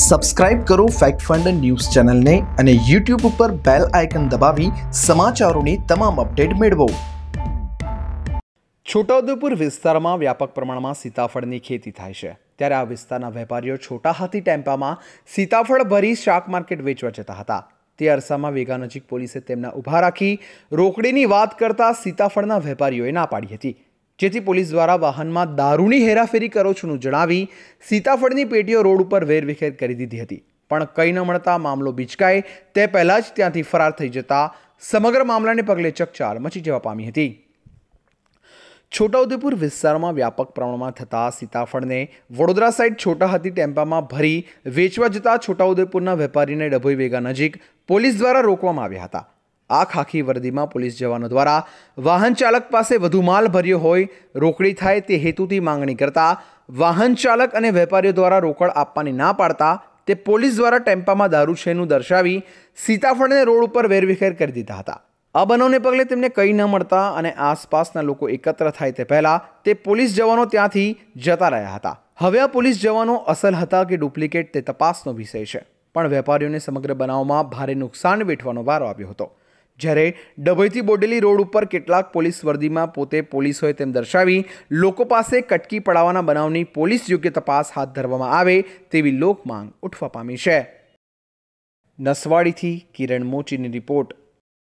subscribe કરો fact fund news ચેનલને અને યુટ્યુબ ઉપર બેલ આઇકન દબાવી સમાચારોની તમામ અપડેટ મેળવો છોટાઉદેપુર વિસ્તારમાં વ્યાપક પ્રમાણમાં સીતાફળની ખેતી થાય છે ત્યારે આ વિસ્તારના વેપારીઓ છોટા હાથી ટેમ્પામાં સીતાફળ ભરી શાક માર્કેટ વેચવા જતા હતા તે અરસામાં વેગા નજીક પોલીસે તેમના ઊભા રાખી રોકડીની વાત કરતા સીતાફળના વેપારીઓએ ના પાડી હતી જેથી પોલીસ દ્વારા વાહનમાં દારૂની હેરાફેરી કરો છોનું જણાવી સીતાફળની પેટીઓ રોડ ઉપર વેરવિખેર કરી દીધી હતી પણ કંઈ ન મળતા મામલો બિચકાય તે પહેલાં જ ત્યાંથી ફરાર થઈ જતા સમગ્ર મામલાને પગલે ચકચાર મચી જવા પામી હતી છોટાઉદેપુર વિસ્તારમાં વ્યાપક પ્રમાણમાં થતા સીતાફળને વડોદરા સાઇડ છોટા હતી ટેમ્પામાં ભરી વેચવા જતા છોટાઉદેપુરના વેપારીને ડભોઈ વેગા નજીક પોલીસ દ્વારા રોકવામાં આવ્યા હતા આ ખાખી વર્દીમાં પોલીસ જવાનો દ્વારા વાહન ચાલક પાસે વધુ માલ ભર્યો હોય રોકડી થાય તે હેતુથી માંગણી કરતા વાહન ચાલક અને વેપારીઓ દ્વારા રોકડ આપવાની ના પાડતા તે પોલીસ દ્વારા ટેમ્પામાં દારૂ છેનું દર્શાવી સીતાફળને રોડ ઉપર વેરવિખેર કરી દીધા હતા આ બનાવને પગલે તેમને કંઈ ન મળતા અને આસપાસના લોકો એકત્ર થાય તે પહેલાં તે પોલીસ જવાનો ત્યાંથી જતા રહ્યા હતા હવે આ પોલીસ જવાનો અસલ હતા કે ડુપ્લિકેટ તે તપાસનો વિષય છે પણ વેપારીઓને સમગ્ર બનાવમાં ભારે નુકસાન વેઠવાનો વારો આવ્યો હતો જ્યારે ડભોઈથી બોડેલી રોડ ઉપર કેટલાક પોલીસ વર્દીમાં પોતે પોલીસ હોય તેમ દર્શાવી લોકો પાસે કટકી પડાવવાના બનાવની પોલીસ યોગ્ય તપાસ હાથ ધરવામાં આવે તેવી લોકમાંગ ઉઠવા પામી છે નસવાડીથી કિરણ મોચીની રિપોર્ટ